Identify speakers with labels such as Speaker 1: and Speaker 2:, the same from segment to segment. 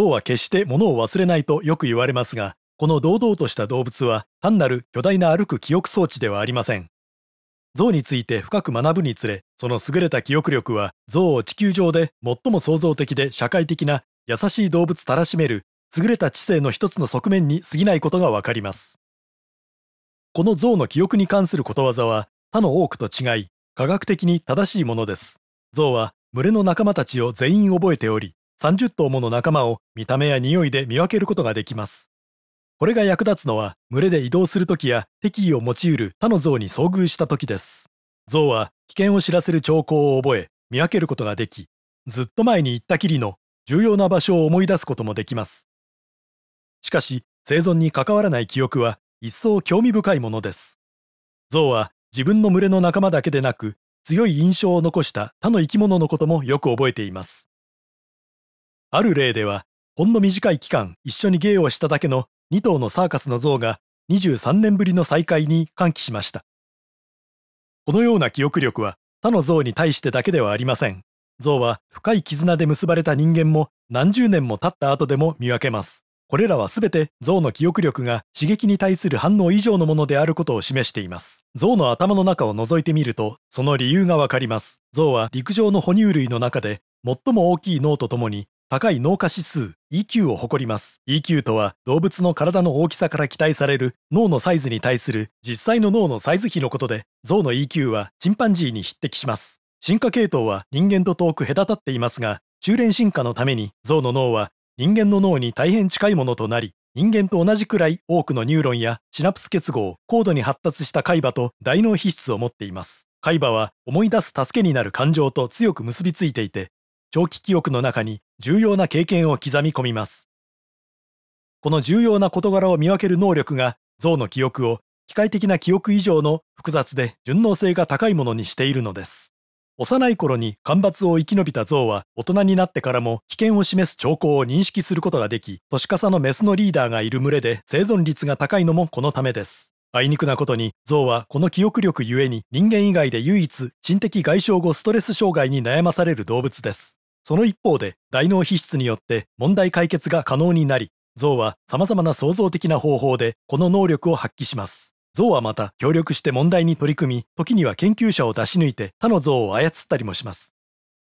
Speaker 1: 象は決して物を忘れないとよく言われますが、この堂々とした動物は単なる巨大な歩く記憶装置ではありません。象について深く学ぶにつれ、その優れた記憶力は象を地球上で最も創造的で社会的な優しい動物たらしめる優れた知性の一つの側面に過ぎないことがわかります。この象の記憶に関することわざは他の多くと違い、科学的に正しいものです。象は群れの仲間たちを全員覚えており、30頭もの仲間を見た目や匂いで見分けることができます。これが役立つのは、群れで移動するときや敵意を用いる他の象に遭遇したときです。象は危険を知らせる兆候を覚え、見分けることができ、ずっと前に行ったきりの重要な場所を思い出すこともできます。しかし、生存に関わらない記憶は一層興味深いものです。象は自分の群れの仲間だけでなく、強い印象を残した他の生き物のこともよく覚えています。ある例では、ほんの短い期間一緒に芸をしただけの2頭のサーカスの像が23年ぶりの再会に歓喜しました。このような記憶力は他の像に対してだけではありません。像は深い絆で結ばれた人間も何十年も経った後でも見分けます。これらはすべて像の記憶力が刺激に対する反応以上のものであることを示しています。像の頭の中を覗いてみると、その理由がわかります。像は陸上の哺乳類の中で最も大きい脳とともに高い脳化指数 EQ を誇ります。EQ とは動物の体の大きさから期待される脳のサイズに対する実際の脳のサイズ比のことで、象の EQ はチンパンジーに匹敵します。進化系統は人間と遠く隔たっていますが、中連進化のために象の脳は人間の脳に大変近いものとなり、人間と同じくらい多くのニューロンやシナプス結合、高度に発達した海馬と大脳皮質を持っています。海馬は思い出す助けになる感情と強く結びついていて、長期記憶の中に重要な経験を刻み込みます。この重要な事柄を見分ける能力が象の記憶を機械的な記憶以上の複雑で順応性が高いものにしているのです。幼い頃に干ばつを生き延びた象は大人になってからも危険を示す兆候を認識することができ、年かさのメスのリーダーがいる群れで生存率が高いのもこのためです。あいにくなことに、象はこの記憶力ゆえに人間以外で唯一、心的外傷後ストレス障害に悩まされる動物です。その一方で大脳皮質によって問題解決が可能になり、象は様々な創造的な方法でこの能力を発揮します。象はまた協力して問題に取り組み、時には研究者を出し抜いて他の象を操ったりもします。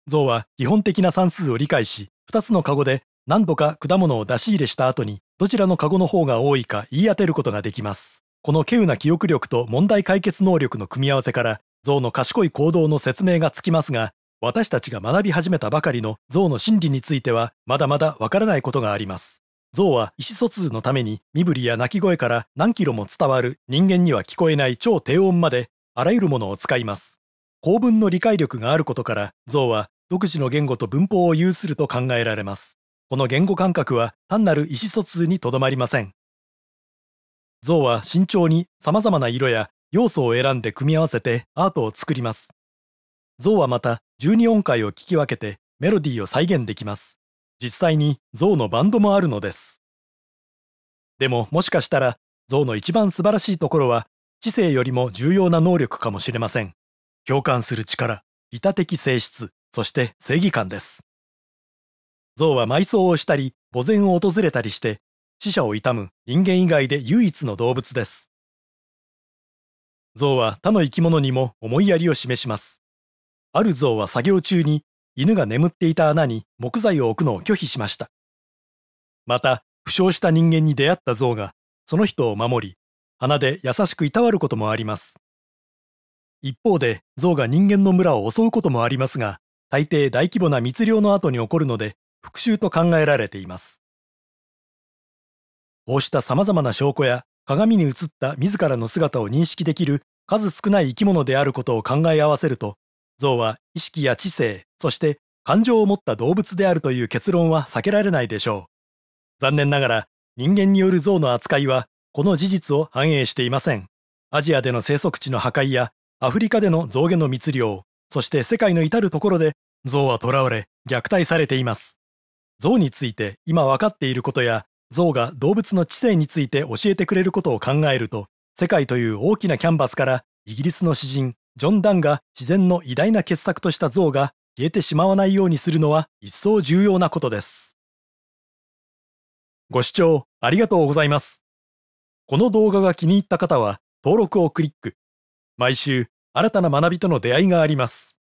Speaker 1: 象は基本的な算数を理解し、2つのカゴで何度か果物を出し入れした後に、どちらのカゴの方が多いか言い当てることができます。この稀有な記憶力と問題解決能力の組み合わせから、象の賢い行動の説明がつきますが、私たちが学び始めたばかりの象の心理についてはまだまだわからないことがあります。象は意思疎通のために身振りや鳴き声から何キロも伝わる人間には聞こえない超低音まであらゆるものを使います。公文の理解力があることから象は独自の言語と文法を有すると考えられます。この言語感覚は単なる意思疎通にとどまりません。象は慎重に様々な色や要素を選んで組み合わせてアートを作ります。象はまた12音階を聞き分けてメロディーを再現できます。実際に象のバンドもあるのです。でももしかしたらゾの一番素晴らしいところは知性よりも重要な能力かもしれません。共感する力、利他的性質、そして正義感です。象は埋葬をしたり、墓前を訪れたりして、死者を悼む人間以外で唯一の動物です。象は他の生き物にも思いやりを示します。ある像は作業中に犬が眠っていた穴に木材を置くのを拒否しました。また、負傷した人間に出会った像がその人を守り、鼻で優しくいたわることもあります。一方で、象が人間の村を襲うこともありますが、大抵大規模な密漁の後に起こるので、復讐と考えられています。こうした様々な証拠や、鏡に映った自らの姿を認識できる数少ない生き物であることを考え合わせると、象は意識や知性、そして感情を持った動物であるという結論は避けられないでしょう。残念ながら人間による象の扱いはこの事実を反映していません。アジアでの生息地の破壊やアフリカでの象牙の密漁、そして世界の至るところで象は囚われ虐待されています。象について今分かっていることや象が動物の知性について教えてくれることを考えると世界という大きなキャンバスからイギリスの詩人ジョン・ダンが自然の偉大な傑作とした像が消えてしまわないようにするのは一層重要なことです。ご視聴ありがとうございます。この動画が気に入った方は登録をクリック。毎週新たな学びとの出会いがあります。